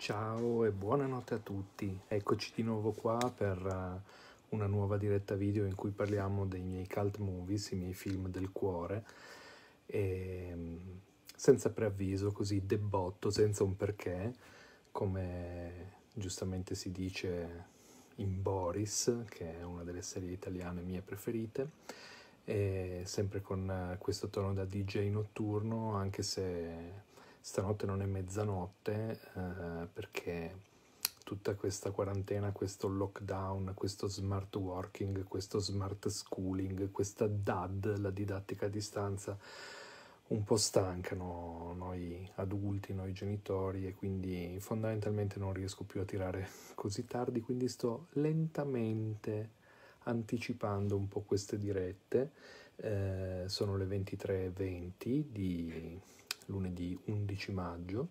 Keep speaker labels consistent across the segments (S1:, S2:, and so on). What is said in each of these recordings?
S1: Ciao e buonanotte a tutti, eccoci di nuovo qua per eh, una nuova diretta video in cui parliamo dei miei cult movies, i miei film del cuore, e, ehm, senza preavviso, così debotto, senza un perché, come giustamente si dice in Boris, che è una delle serie italiane mie preferite, e sempre con questo tono da DJ notturno, anche se stanotte non è mezzanotte eh, perché tutta questa quarantena, questo lockdown, questo smart working, questo smart schooling, questa DAD, la didattica a distanza, un po' stancano noi adulti, noi genitori e quindi fondamentalmente non riesco più a tirare così tardi, quindi sto lentamente anticipando un po' queste dirette. Eh, sono le 23.20 di lunedì 11 maggio.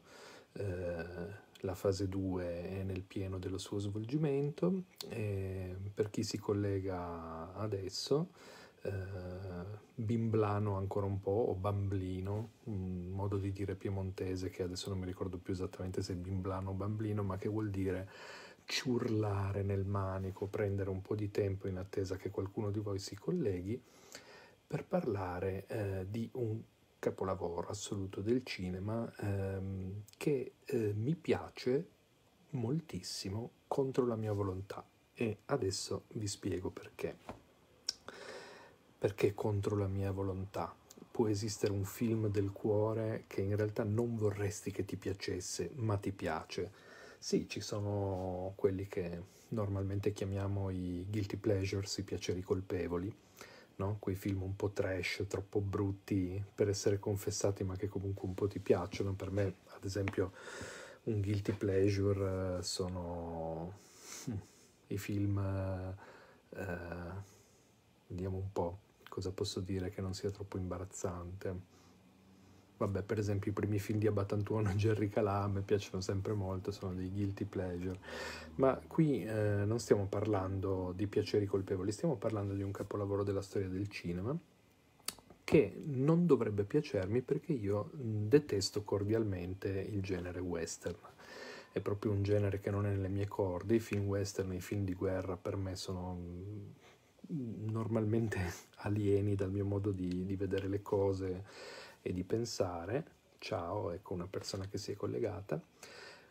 S1: Eh, la fase 2 è nel pieno dello suo svolgimento e per chi si collega adesso eh, bimblano ancora un po' o bamblino, un modo di dire piemontese che adesso non mi ricordo più esattamente se è bimblano o bamblino, ma che vuol dire ciurlare nel manico, prendere un po' di tempo in attesa che qualcuno di voi si colleghi per parlare eh, di un capolavoro assoluto del cinema ehm, che eh, mi piace moltissimo contro la mia volontà e adesso vi spiego perché. Perché contro la mia volontà? Può esistere un film del cuore che in realtà non vorresti che ti piacesse, ma ti piace. Sì, ci sono quelli che normalmente chiamiamo i guilty pleasures, i piaceri colpevoli no? quei film un po' trash, troppo brutti per essere confessati, ma che comunque un po' ti piacciono. Per me, ad esempio, un guilty pleasure eh, sono hm, i film, eh, eh, vediamo un po' cosa posso dire che non sia troppo imbarazzante vabbè, per esempio i primi film di Abatantuono e Jerry Calà mi piacciono sempre molto, sono dei guilty pleasure, ma qui eh, non stiamo parlando di piaceri colpevoli, stiamo parlando di un capolavoro della storia del cinema che non dovrebbe piacermi perché io mm, detesto cordialmente il genere western. È proprio un genere che non è nelle mie corde, i film western, i film di guerra per me sono mm, normalmente alieni dal mio modo di, di vedere le cose e di pensare. Ciao, ecco una persona che si è collegata.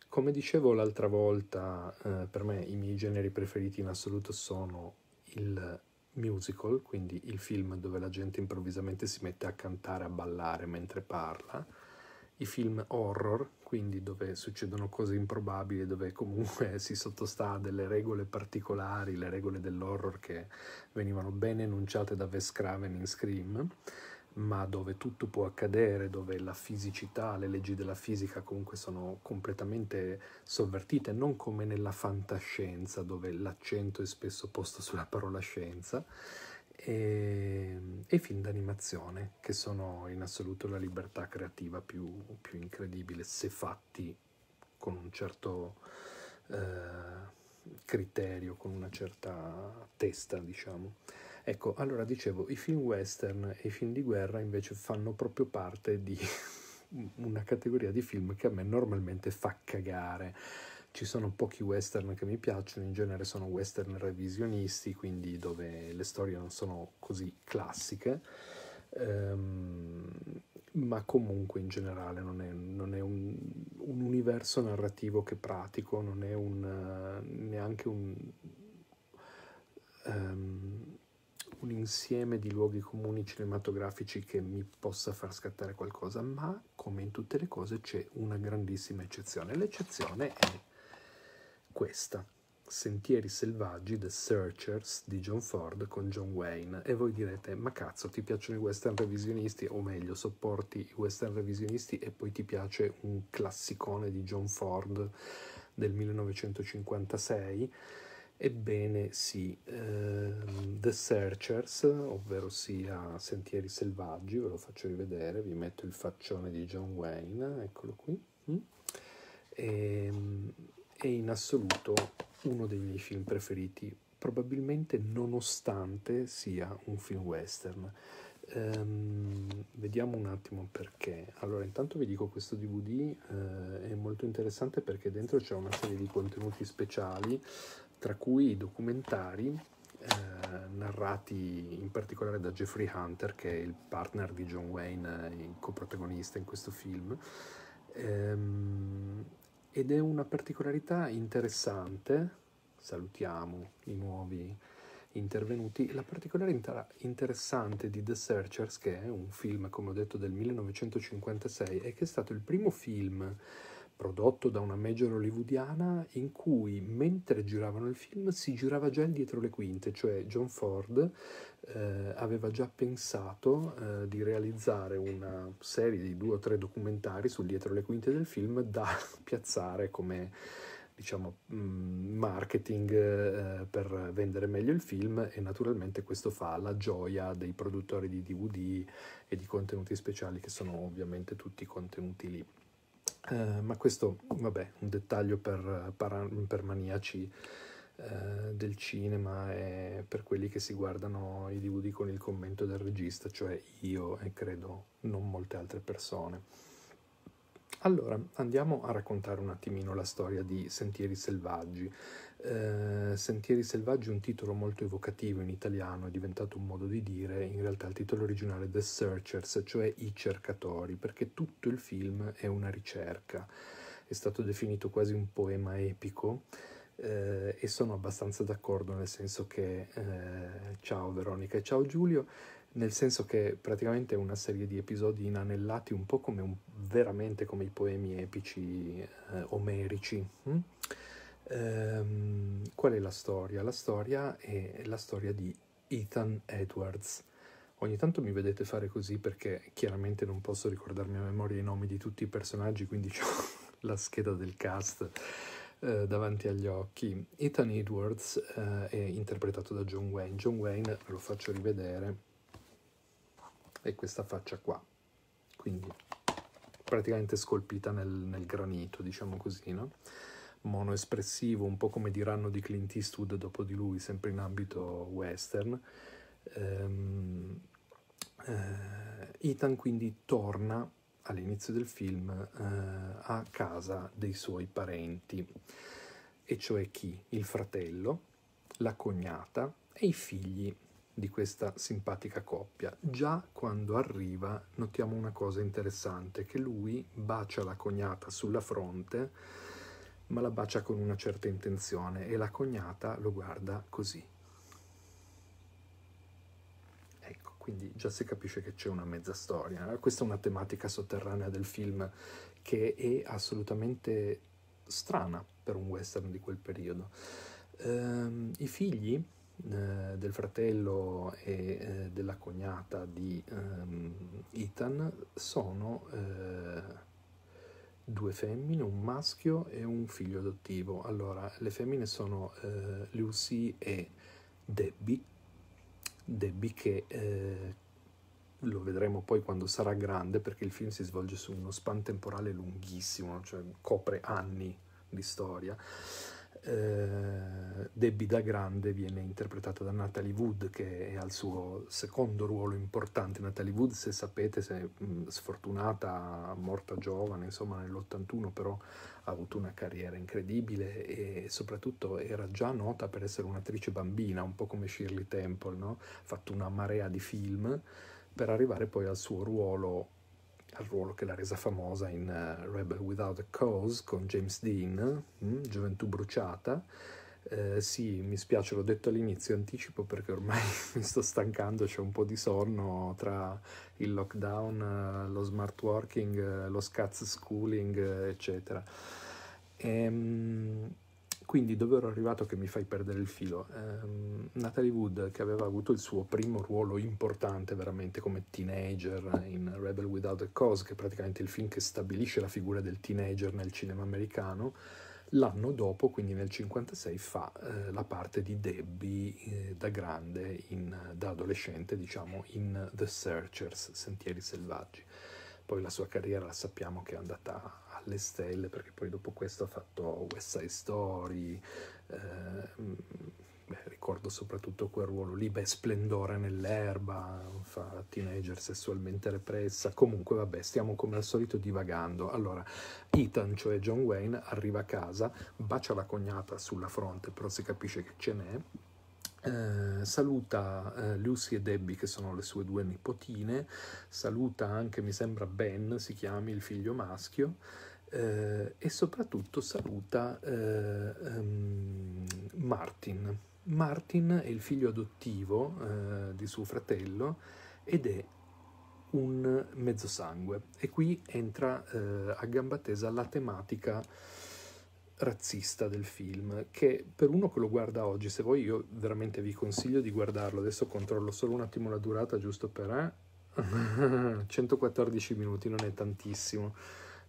S1: Come dicevo l'altra volta, eh, per me i miei generi preferiti in assoluto sono il musical, quindi il film dove la gente improvvisamente si mette a cantare, a ballare mentre parla, i film horror, quindi dove succedono cose improbabili, dove comunque si sottostà a delle regole particolari, le regole dell'horror che venivano ben enunciate da Wes Craven in Scream, ma dove tutto può accadere, dove la fisicità, le leggi della fisica comunque sono completamente sovvertite, non come nella fantascienza, dove l'accento è spesso posto sulla parola scienza, ehm, e, e film d'animazione, che sono in assoluto la libertà creativa più, più incredibile, se fatti con un certo eh, criterio, con una certa testa, diciamo. Ecco, allora dicevo, i film western e i film di guerra invece fanno proprio parte di una categoria di film che a me normalmente fa cagare. Ci sono pochi western che mi piacciono, in genere sono western revisionisti, quindi dove le storie non sono così classiche, ehm, ma comunque in generale non è, non è un, un, universo narrativo che pratico, non è un, neanche un... Um, un insieme di luoghi comuni cinematografici che mi possa far scattare qualcosa, ma come in tutte le cose c'è una grandissima eccezione. L'eccezione è questa. Sentieri selvaggi, The Searchers di John Ford con John Wayne e voi direte ma cazzo ti piacciono i western revisionisti o meglio sopporti i western revisionisti e poi ti piace un classicone di John Ford del 1956 Ebbene sì, eh, The Searchers, ovvero sia Sentieri Selvaggi, ve lo faccio rivedere, vi metto il faccione di John Wayne, eccolo qui, mm, e, ehm, è in assoluto uno dei miei film preferiti, probabilmente nonostante sia un film western. Um, vediamo un attimo perché. Allora, intanto vi dico questo DVD eh, è molto interessante perché dentro c'è una serie di contenuti speciali tra cui i documentari eh, narrati in particolare da Jeffrey Hunter, che è il partner di John Wayne, eh, il coprotagonista in questo film. Ehm, ed è una particolarità interessante, salutiamo i nuovi intervenuti, la particolarità inter- interessante di The Searchers, che è un film, come ho detto, del 1956, è che è stato il primo film prodotto da una major hollywoodiana in cui mentre giravano il film si girava già dietro le quinte, cioè John Ford eh, aveva già pensato eh, di realizzare una serie di due o tre documentari sul dietro le quinte del film da piazzare come diciamo, mm, marketing eh, per vendere meglio il film e naturalmente questo fa la gioia dei produttori di DVD e di contenuti speciali che sono ovviamente tutti contenuti lì. Eh, ma questo, vabbè, un dettaglio per, per maniaci eh, del cinema e per quelli che si guardano i DVD con il commento del regista, cioè io e credo non molte altre persone. Allora, andiamo a raccontare un attimino la storia di Sentieri Selvaggi eh, Sentieri selvaggi è un titolo molto evocativo in italiano, è diventato un modo di dire, in realtà il titolo originale The Searchers, cioè i cercatori, perché tutto il film è una ricerca. È stato definito quasi un poema epico eh, e sono abbastanza d'accordo nel senso che eh, ciao Veronica e ciao Giulio, nel senso che praticamente è una serie di episodi inanellati un po' come un, veramente come i poemi epici eh, omerici. Hm? Ehm, qual è la storia? La storia è la storia di Ethan Edwards. Ogni tanto mi vedete fare così perché chiaramente non posso ricordarmi a memoria i nomi di tutti i personaggi, quindi ho la scheda del cast eh, davanti agli occhi. Ethan Edwards eh, è interpretato da John Wayne. John Wayne, ve lo faccio rivedere, è questa faccia qua, quindi praticamente scolpita nel, nel granito, diciamo così, no? monoespressivo, un po' come diranno di Clint Eastwood dopo di lui, sempre in ambito western. Um, eh, Ethan quindi torna all'inizio del film eh, a casa dei suoi parenti, e cioè chi? Il fratello, la cognata e i figli di questa simpatica coppia. Già quando arriva notiamo una cosa interessante, che lui bacia la cognata sulla fronte ma la bacia con una certa intenzione e la cognata lo guarda così. Ecco, quindi già si capisce che c'è una mezza storia. Questa è una tematica sotterranea del film che è assolutamente strana per un western di quel periodo. Ehm, I figli eh, del fratello e eh, della cognata di ehm, Ethan sono... Eh, due femmine, un maschio e un figlio adottivo. Allora, le femmine sono eh, Lucy e Debbie, Debbie che eh, lo vedremo poi quando sarà grande perché il film si svolge su uno span temporale lunghissimo, cioè copre anni di storia eh, Debbie da grande viene interpretata da Natalie Wood che è al suo secondo ruolo importante. Natalie Wood, se sapete, se, è mm, sfortunata, morta giovane, insomma nell'81 però ha avuto una carriera incredibile e soprattutto era già nota per essere un'attrice bambina, un po' come Shirley Temple, no? ha fatto una marea di film per arrivare poi al suo ruolo al ruolo che l'ha resa famosa in uh, Rebel Without a Cause con James Dean, mm, Gioventù bruciata. Eh, sì, mi spiace, l'ho detto all'inizio, anticipo perché ormai mi sto stancando, c'è un po' di sonno tra il lockdown, eh, lo smart working, eh, lo scat schooling, eccetera. Ehm quindi dove ero arrivato che mi fai perdere il filo? Um, Natalie Wood, che aveva avuto il suo primo ruolo importante veramente come teenager in Rebel Without a Cause, che è praticamente il film che stabilisce la figura del teenager nel cinema americano, l'anno dopo, quindi nel 1956, fa eh, la parte di Debbie eh, da grande, in, da adolescente, diciamo, in The Searchers, Sentieri Selvaggi. Poi la sua carriera la sappiamo che è andata alle stelle, perché poi dopo questo ha fatto West Side Story, eh, beh, ricordo soprattutto quel ruolo lì, beh, Splendore nell'erba, fa teenager sessualmente repressa, comunque vabbè, stiamo come al solito divagando. Allora, Ethan, cioè John Wayne, arriva a casa, bacia la cognata sulla fronte, però si capisce che ce n'è, eh, saluta eh, Lucy e Debbie che sono le sue due nipotine, saluta anche mi sembra Ben, si chiami il figlio maschio, eh, e soprattutto saluta eh, um, Martin. Martin è il figlio adottivo eh, di suo fratello ed è un mezzosangue e qui entra eh, a gamba tesa la tematica razzista del film che per uno che lo guarda oggi se vuoi io veramente vi consiglio di guardarlo adesso controllo solo un attimo la durata giusto per 114 eh? minuti non è tantissimo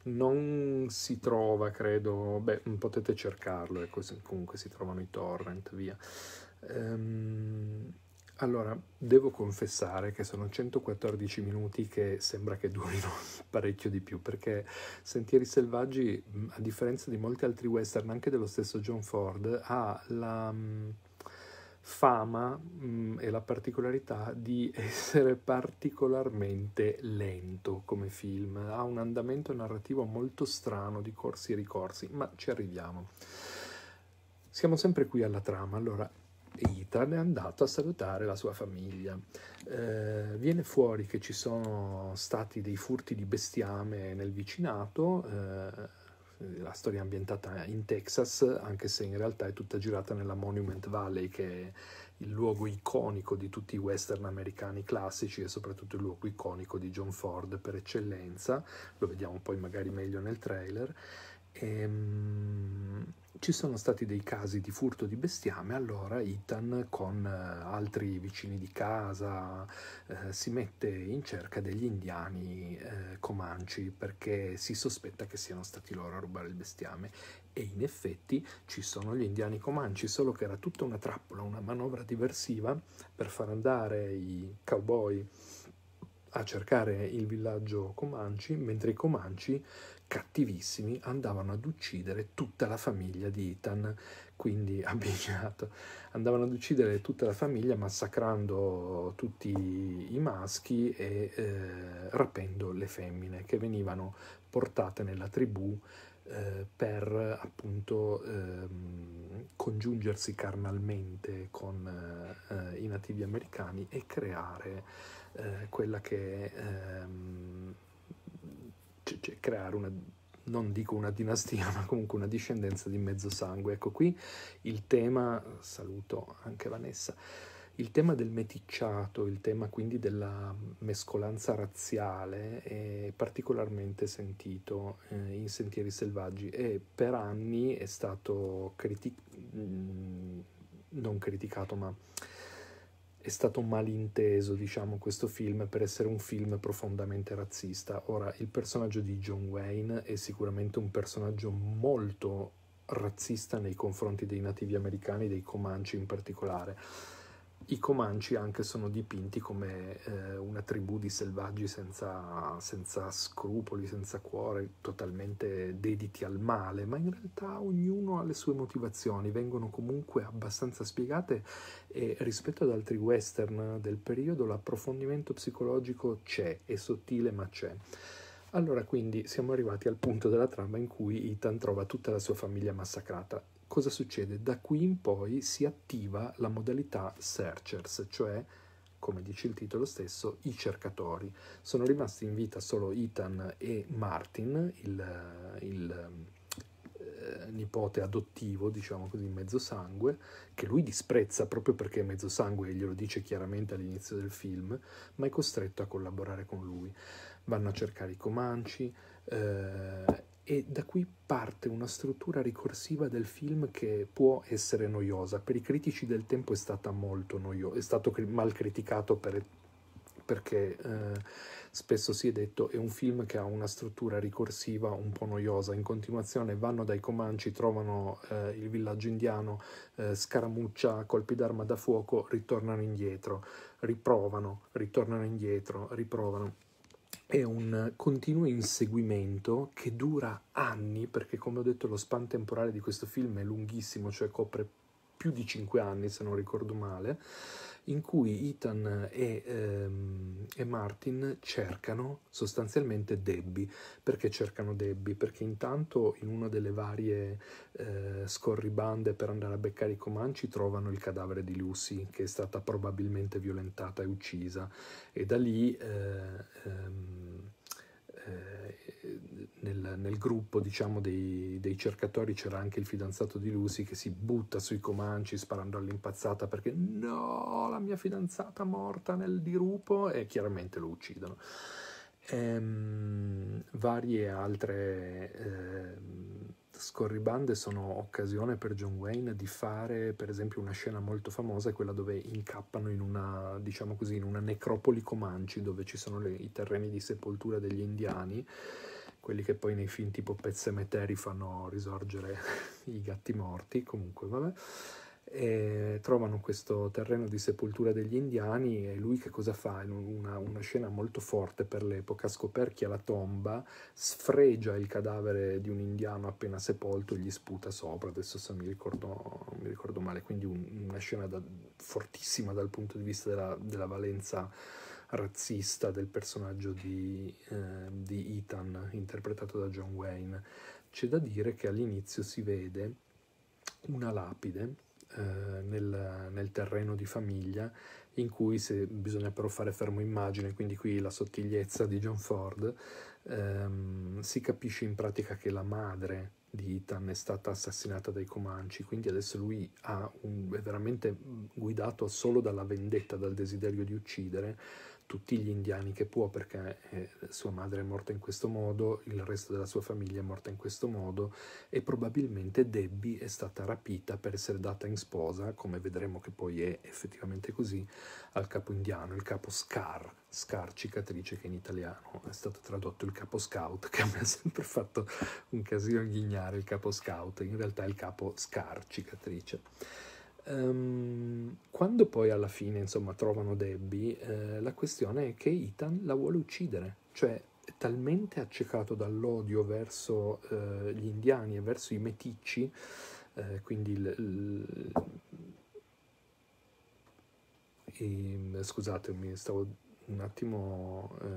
S1: non si trova, credo, beh, potete cercarlo, ecco, comunque si trovano i torrent, via. Ehm, allora, devo confessare che sono 114 minuti che sembra che durino parecchio di più, perché Sentieri Selvaggi, a differenza di molti altri western, anche dello stesso John Ford, ha la fama mh, mm, e la particolarità di essere particolarmente lento come film, ha un andamento narrativo molto strano di corsi e ricorsi, ma ci arriviamo. Siamo sempre qui alla trama, allora Ethan è andato a salutare la sua famiglia. Eh, viene fuori che ci sono stati dei furti di bestiame nel vicinato. Eh, eh, la storia è ambientata in Texas, anche se in realtà è tutta girata nella Monument Valley, che è il luogo iconico di tutti i western americani classici e soprattutto il luogo iconico di John Ford per eccellenza. Lo vediamo poi magari meglio nel trailer. Ehm, ci sono stati dei casi di furto di bestiame, allora Ethan con eh, altri vicini di casa eh, si mette in cerca degli indiani eh, comanci perché si sospetta che siano stati loro a rubare il bestiame e in effetti ci sono gli indiani comanci, solo che era tutta una trappola, una manovra diversiva per far andare i cowboy a cercare il villaggio comanci, mentre i comanci cattivissimi andavano ad uccidere tutta la famiglia di Ethan, quindi abbigliato. Andavano ad uccidere tutta la famiglia massacrando tutti i maschi e eh, rapendo le femmine che venivano portate nella tribù eh, per appunto eh, congiungersi carnalmente con eh, i nativi americani e creare eh, quella che ehm, cioè, creare una, non dico una dinastia, ma comunque una discendenza di mezzo sangue. Ecco qui il tema, saluto anche Vanessa, il tema del meticciato, il tema quindi della mescolanza razziale è particolarmente sentito eh, in Sentieri Selvaggi e per anni è stato criticato, mm, non criticato ma è stato malinteso, diciamo, questo film per essere un film profondamente razzista. Ora, il personaggio di John Wayne è sicuramente un personaggio molto razzista nei confronti dei nativi americani, dei Comanci in particolare i Comanci anche sono dipinti come eh, una tribù di selvaggi senza, senza, scrupoli, senza cuore, totalmente dediti al male, ma in realtà ognuno ha le sue motivazioni, vengono comunque abbastanza spiegate e rispetto ad altri western del periodo l'approfondimento psicologico c'è, è sottile ma c'è. Allora quindi siamo arrivati al punto della trama in cui Ethan trova tutta la sua famiglia massacrata cosa succede? Da qui in poi si attiva la modalità searchers, cioè come dice il titolo stesso, i cercatori. Sono rimasti in vita solo Ethan e Martin, il, il eh, nipote adottivo, diciamo così, mezzo sangue, che lui disprezza proprio perché è mezzo sangue e glielo dice chiaramente all'inizio del film, ma è costretto a collaborare con lui. Vanno a cercare i Comanci. Eh, e da qui parte una struttura ricorsiva del film che può essere noiosa. Per i critici del tempo è stata molto noiosa, è stato mal criticato per, perché eh, spesso si è detto è un film che ha una struttura ricorsiva un po' noiosa. In continuazione vanno dai Comanci, trovano eh, il villaggio indiano, eh, scaramuccia, colpi d'arma da fuoco, ritornano indietro, riprovano, ritornano indietro, riprovano è un continuo inseguimento che dura anni, perché come ho detto lo span temporale di questo film è lunghissimo, cioè copre più di 5 anni se non ricordo male, in cui Ethan e, ehm, e Martin cercano sostanzialmente Debbie. Perché cercano Debbie? Perché intanto in una delle varie eh, scorribande per andare a beccare i Comanci trovano il cadavere di Lucy, che è stata probabilmente violentata e uccisa, e da lì... Eh, ehm, nel, nel, gruppo diciamo, dei, dei, cercatori c'era anche il fidanzato di Lucy che si butta sui Comanci sparando all'impazzata perché no, la mia fidanzata morta nel dirupo e chiaramente lo uccidono. Ehm, varie altre eh, scorribande sono occasione per John Wayne di fare per esempio una scena molto famosa quella dove incappano in una, diciamo così, in una necropoli Comanci dove ci sono le, i terreni di sepoltura degli indiani quelli che poi nei film tipo Pezzemeteri fanno risorgere i gatti morti, comunque vabbè, e trovano questo terreno di sepoltura degli indiani e lui che cosa fa? In una, una scena molto forte per l'epoca, scoperchia la tomba, sfregia il cadavere di un indiano appena sepolto e gli sputa sopra, adesso se mi ricordo, mi ricordo male, quindi un, una scena da, fortissima dal punto di vista della, della valenza razzista del personaggio di, eh, di Ethan, interpretato da John Wayne. C'è da dire che all'inizio si vede una lapide eh, nel, nel, terreno di famiglia in cui se, bisogna però fare fermo immagine, quindi qui la sottigliezza di John Ford, ehm, si capisce in pratica che la madre di Ethan è stata assassinata dai Comanci, quindi adesso lui un, è veramente guidato solo dalla vendetta, dal desiderio di uccidere tutti gli indiani che può perché eh, sua madre è morta in questo modo, il resto della sua famiglia è morta in questo modo e probabilmente Debbie è stata rapita per essere data in sposa, come vedremo che poi è effettivamente così, al capo indiano, il capo Scar, Scar cicatrice che in italiano è stato tradotto il capo scout, che a me ha sempre fatto un casino ghignare il capo scout, in realtà è il capo Scar cicatrice. Um, quando poi alla fine, insomma, trovano Debbie, eh, la questione è che Ethan la vuole uccidere, cioè è talmente accecato dall'odio verso eh, gli indiani e verso i meticci, eh, quindi il, il, il, ehm, scusatemi, stavo un attimo eh,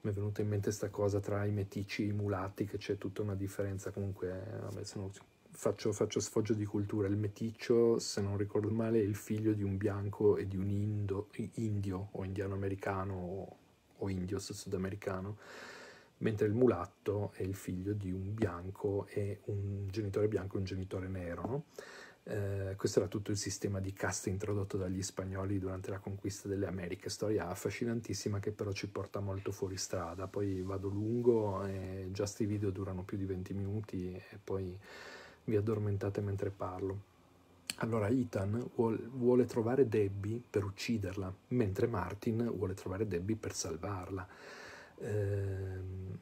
S1: mi è venuta in mente questa cosa tra i metici e i mulatti, che c'è tutta una differenza comunque, vabbè, sono faccio, faccio sfoggio di cultura, il meticcio, se non ricordo male, è il figlio di un bianco e di un indo, indio o indiano americano o, o indio sudamericano, mentre il mulatto è il figlio di un bianco e un genitore bianco e un genitore nero. No? Eh, questo era tutto il sistema di caste introdotto dagli spagnoli durante la conquista delle Americhe, storia affascinantissima che però ci porta molto fuori strada. Poi vado lungo, e già sti video durano più di 20 minuti e poi vi addormentate mentre parlo. Allora Ethan vuole trovare Debbie per ucciderla, mentre Martin vuole trovare Debbie per salvarla. Ehm,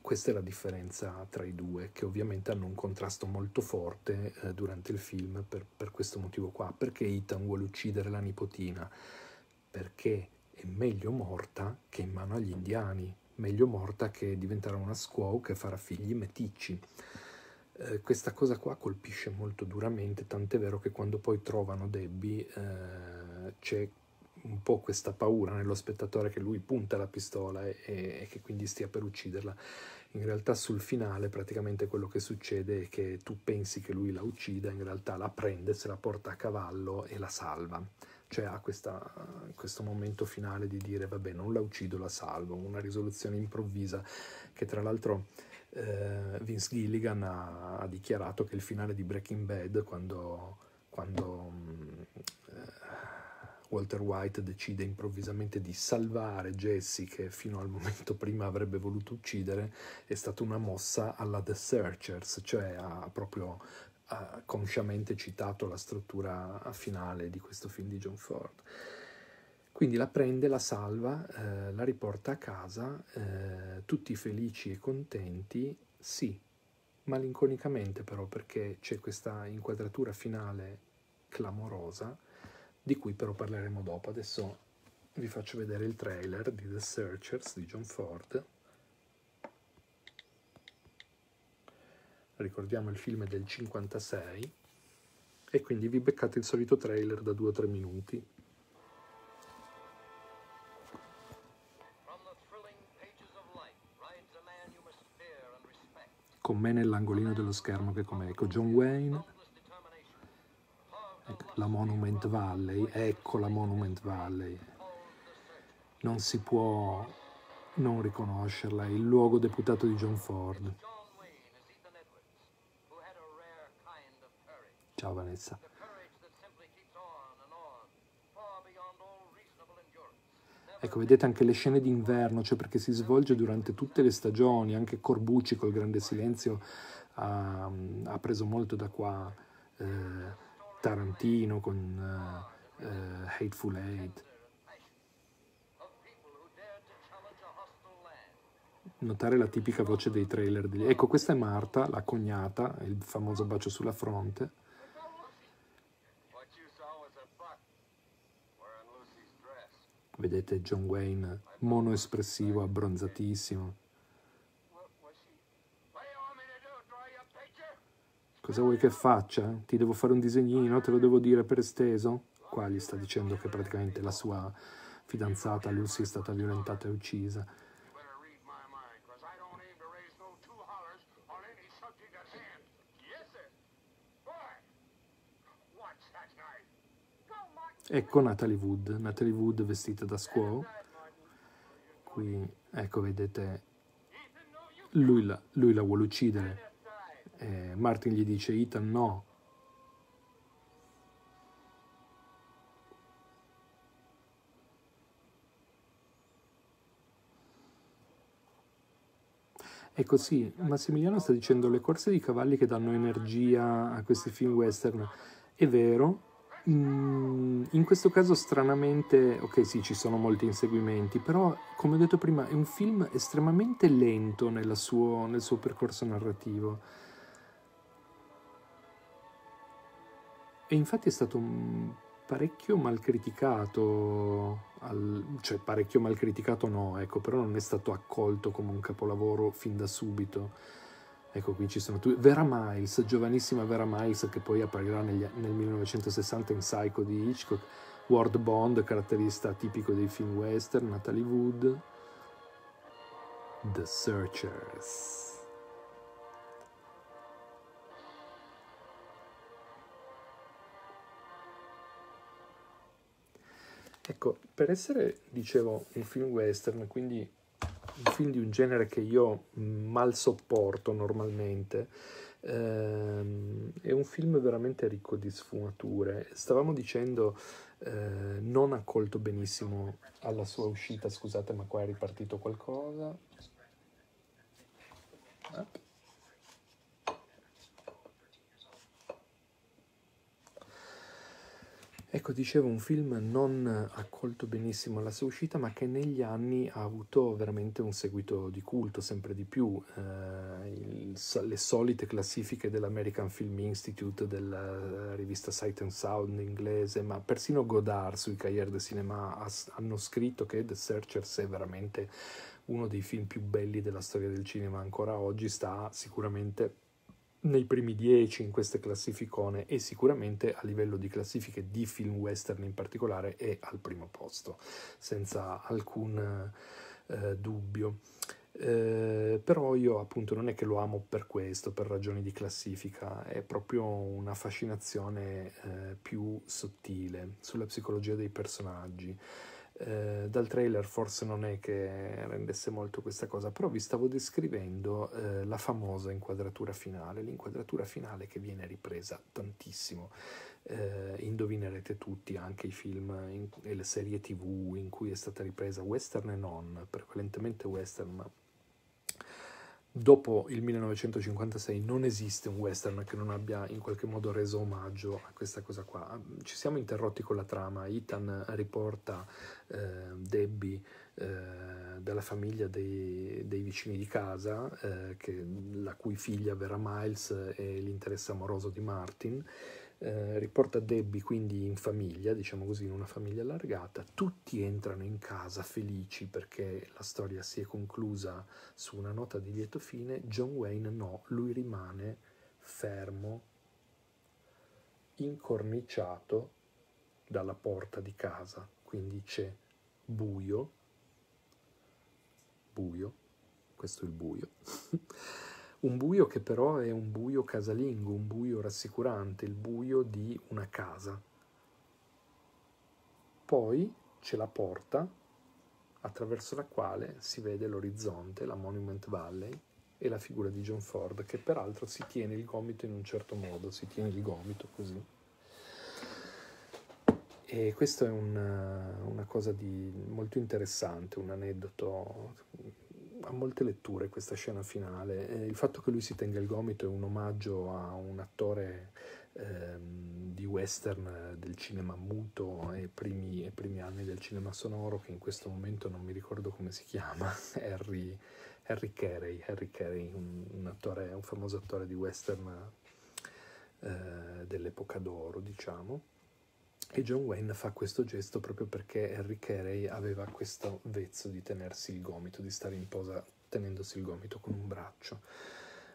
S1: questa è la differenza tra i due, che ovviamente hanno un contrasto molto forte eh, durante il film per, per questo motivo qua. Perché Ethan vuole uccidere la nipotina? Perché è meglio morta che in mano agli indiani, meglio morta che diventare una squaw che farà figli meticci. Eh, questa cosa qua colpisce molto duramente, tant'è vero che quando poi trovano Debbie eh, c'è un po' questa paura nello spettatore che lui punta la pistola e, e, che quindi stia per ucciderla. In realtà sul finale praticamente quello che succede è che tu pensi che lui la uccida, in realtà la prende, se la porta a cavallo e la salva. Cioè ha questa, questo momento finale di dire vabbè non la uccido, la salvo, una risoluzione improvvisa che tra l'altro eh, Vince Gilligan ha, ha, dichiarato che il finale di Breaking Bad, quando, quando eh, Walter White decide improvvisamente di salvare Jesse, che fino al momento prima avrebbe voluto uccidere, è stata una mossa alla The Searchers, cioè ha proprio ha consciamente citato la struttura finale di questo film di John Ford. Quindi la prende, la salva, eh, la riporta a casa, eh, tutti felici e contenti, sì, malinconicamente però perché c'è questa inquadratura finale clamorosa di cui però parleremo dopo. Adesso vi faccio vedere il trailer di The Searchers di John Ford. Ricordiamo il film del 56 e quindi vi beccate il solito trailer da 2-3 minuti. con me nell'angolino dello schermo che com'è. Ecco John Wayne, ecco, la Monument Valley, ecco la Monument Valley. Non si può non riconoscerla, il luogo deputato di John Ford. Ciao Vanessa. Ecco, vedete anche le scene d'inverno, cioè perché si svolge durante tutte le stagioni, anche Corbucci col Grande Silenzio ha, ha preso molto da qua eh, Tarantino con eh, eh Hateful Eight. Notare la tipica voce dei trailer di... Ecco, questa è Marta, la cognata, il famoso bacio sulla fronte. Vedete John Wayne, monoespressivo, abbronzatissimo. Cosa vuoi che faccia? Ti devo fare un disegnino? Te lo devo dire per esteso? Qua gli sta dicendo che praticamente la sua fidanzata Lucy è stata violentata e uccisa. Ecco Natalie Wood, Natalie Wood vestita da squaw. Qui, ecco, vedete, lui la, lui la vuole uccidere. E Martin gli dice, Ethan, no. È così, ecco, Massimiliano sta dicendo le corse di cavalli che danno energia a questi film western. È vero, in, questo caso stranamente, ok sì ci sono molti inseguimenti, però come ho detto prima è un film estremamente lento suo, nel suo percorso narrativo. E infatti è stato parecchio mal criticato, al, cioè parecchio mal criticato no, ecco, però non è stato accolto come un capolavoro fin da subito Ecco, qui ci sono tutti. Vera Miles, giovanissima Vera Miles, che poi apparirà negli, nel 1960 in Psycho di Hitchcock. Ward Bond, caratterista tipico dei film western, Natalie Wood. The Searchers. Ecco, per essere, dicevo, un film western, quindi un film di un genere che io mal sopporto normalmente. Ehm, è un film veramente ricco di sfumature. Stavamo dicendo eh, non accolto benissimo alla sua uscita, scusate, ma qua è ripartito qualcosa. Ecco, dicevo, un film non accolto benissimo alla sua uscita, ma che negli anni ha avuto veramente un seguito di culto, sempre di più. Eh, il, le solite classifiche dell'American Film Institute, della eh, rivista Sight and Sound in inglese, ma persino Godard sui Cahiers de Cinema ha, hanno scritto che The Searchers è veramente uno dei film più belli della storia del cinema ancora oggi, sta sicuramente nei primi dieci in queste classificone e sicuramente a livello di classifiche di film western in particolare è al primo posto, senza alcun eh, dubbio. Eh, però io appunto non è che lo amo per questo, per ragioni di classifica, è proprio una fascinazione eh, più sottile sulla psicologia dei personaggi. Eh, dal trailer forse non è che rendesse molto questa cosa, però vi stavo descrivendo eh, la famosa inquadratura finale, l'inquadratura finale che viene ripresa tantissimo. Eh, indovinerete tutti anche i film in, e le serie tv in cui è stata ripresa western e non, prevalentemente western, ma dopo il 1956 non esiste un western che non abbia in qualche modo reso omaggio a questa cosa qua. Ci siamo interrotti con la trama, Ethan riporta eh, Debbie eh, dalla famiglia dei, dei, vicini di casa, eh, che, la cui figlia verrà Miles e l'interesse amoroso di Martin. Eh, riporta Debbie quindi in famiglia, diciamo così, in una famiglia allargata, tutti entrano in casa felici perché la storia si è conclusa su una nota di lieto fine, John Wayne no, lui rimane fermo, incorniciato dalla porta di casa, quindi c'è buio, buio, questo è il buio. Un buio che però è un buio casalingo, un buio rassicurante, il buio di una casa. Poi c'è la porta attraverso la quale si vede l'orizzonte, la Monument Valley e la figura di John Ford, che peraltro si tiene il gomito in un certo modo, si tiene il gomito così. E questa è una, una cosa di, molto interessante, un aneddoto ha molte letture questa scena finale. Eh, il fatto che lui si tenga il gomito è un omaggio a un attore ehm, di western eh, del cinema muto e primi, e primi, anni del cinema sonoro che in questo momento non mi ricordo come si chiama, Harry, Harry Carey, Harry Carey un, un, attore, un famoso attore di western eh, dell'epoca d'oro, diciamo e John Wayne fa questo gesto proprio perché Harry Carey aveva questo vezzo di tenersi il gomito, di stare in posa tenendosi il gomito con un braccio.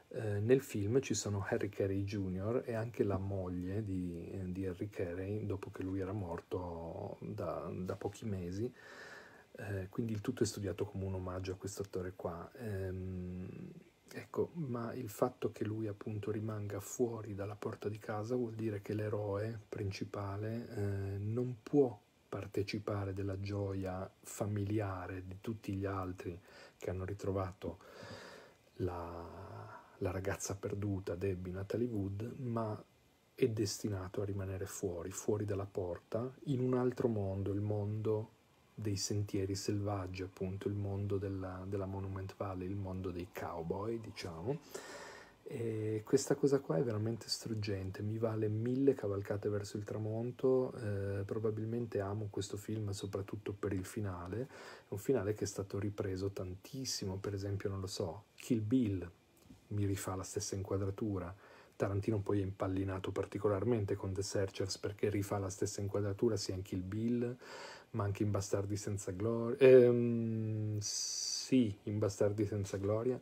S1: Eh, nel film ci sono Harry Carey Jr. e anche la moglie di, eh, di Harry Carey, dopo che lui era morto da, da pochi mesi. Eh, quindi il tutto è studiato come un omaggio a questo attore qua. Ehm, Ecco, ma il fatto che lui appunto rimanga fuori dalla porta di casa vuol dire che l'eroe principale eh, non può partecipare della gioia familiare di tutti gli altri che hanno ritrovato la, la ragazza perduta, Debbie Natalie Wood, ma è destinato a rimanere fuori, fuori dalla porta, in un altro mondo, il mondo dei sentieri selvaggi, appunto il mondo della, della Monument Valley, il mondo dei cowboy, diciamo. E questa cosa qua è veramente struggente, mi vale mille cavalcate verso il tramonto, eh, probabilmente amo questo film soprattutto per il finale, è un finale che è stato ripreso tantissimo, per esempio, non lo so, Kill Bill mi rifà la stessa inquadratura, Tarantino poi è impallinato particolarmente con The Searchers perché rifà la stessa inquadratura sia in Kill Bill ma anche in Bastardi senza gloria. Ehm, sì, in Bastardi senza gloria,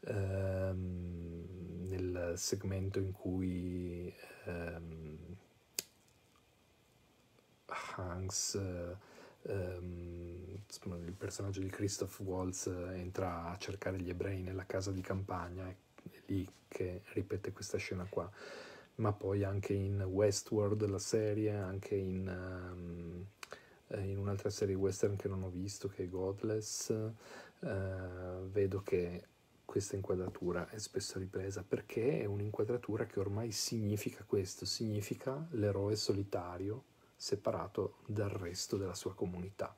S1: ehm, nel segmento in cui ehm, Hans, ehm, il personaggio di Christoph Waltz, eh, entra a cercare gli ebrei nella casa di campagna, è lì che ripete questa scena qua. Ma poi anche in Westworld, la serie, anche in ehm, eh, in un'altra serie western che non ho visto, che è Godless, eh, vedo che questa inquadratura è spesso ripresa perché è un'inquadratura che ormai significa questo, significa l'eroe solitario separato dal resto della sua comunità.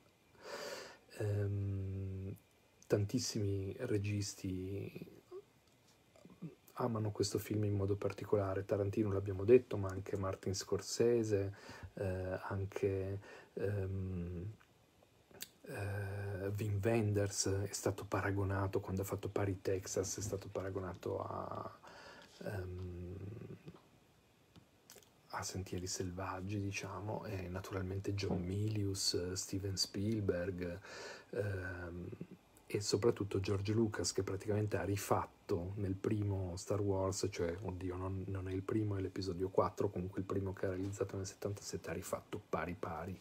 S1: Ehm, tantissimi registi amano questo film in modo particolare. Tarantino l'abbiamo detto, ma anche Martin Scorsese, eh, anche ehm, eh, Wim Wenders è stato paragonato, quando ha fatto Pari Texas, è stato paragonato a, ehm, a Sentieri Selvaggi, diciamo, e naturalmente John Milius, Steven Spielberg. Ehm, e soprattutto George Lucas che praticamente ha rifatto nel primo Star Wars, cioè oddio non, non, è il primo, è l'episodio 4, comunque il primo che ha realizzato nel 77 ha rifatto pari pari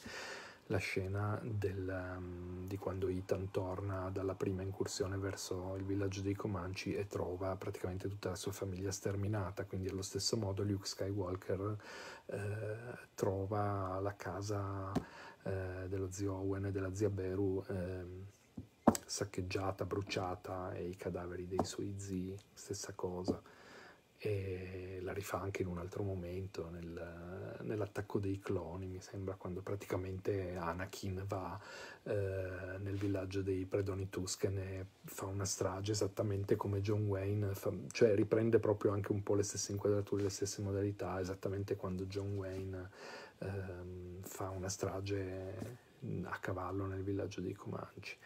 S1: la scena del, um, di quando Ethan torna dalla prima incursione verso il villaggio dei Comanci e trova praticamente tutta la sua famiglia sterminata, quindi allo stesso modo Luke Skywalker eh, trova la casa eh, dello zio Owen e della zia Beru. Eh, saccheggiata, bruciata e i cadaveri dei suoi zii, stessa cosa. E la rifà anche in un altro momento, nel, nell'attacco dei cloni, mi sembra, quando praticamente Anakin va eh, nel villaggio dei predoni Tusken e fa una strage esattamente come John Wayne, fa, cioè riprende proprio anche un po' le stesse inquadrature, le stesse modalità, esattamente quando John Wayne eh, fa una strage a cavallo nel villaggio dei Comanci.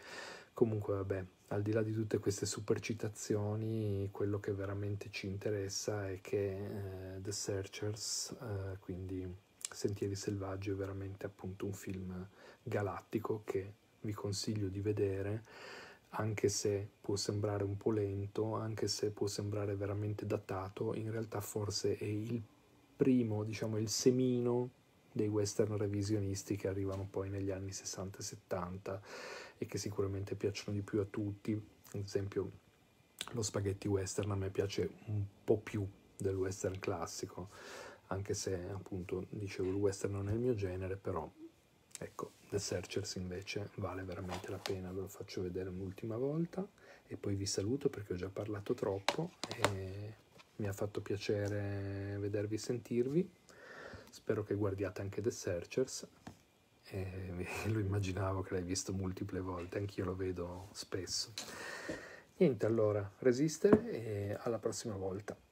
S1: Comunque, vabbè, al di là di tutte queste supercitazioni, quello che veramente ci interessa è che eh, The Searchers, eh, quindi Sentieri Selvaggi, è veramente appunto un film galattico che vi consiglio di vedere, anche se può sembrare un po' lento, anche se può sembrare veramente datato, in realtà forse è il primo, diciamo, il semino dei western revisionisti che arrivano poi negli anni 60 e 70 e che sicuramente piacciono di più a tutti. Ad esempio lo spaghetti western a me piace un po' più del western classico, anche se appunto dicevo il western non è il mio genere, però ecco, The Searchers invece vale veramente la pena, ve lo faccio vedere un'ultima volta e poi vi saluto perché ho già parlato troppo e mi ha fatto piacere vedervi e sentirvi. Spero che guardiate anche The Searchers. E lo immaginavo che l'hai visto multiple volte, anch'io lo vedo spesso. Niente, allora, resistere e alla prossima volta.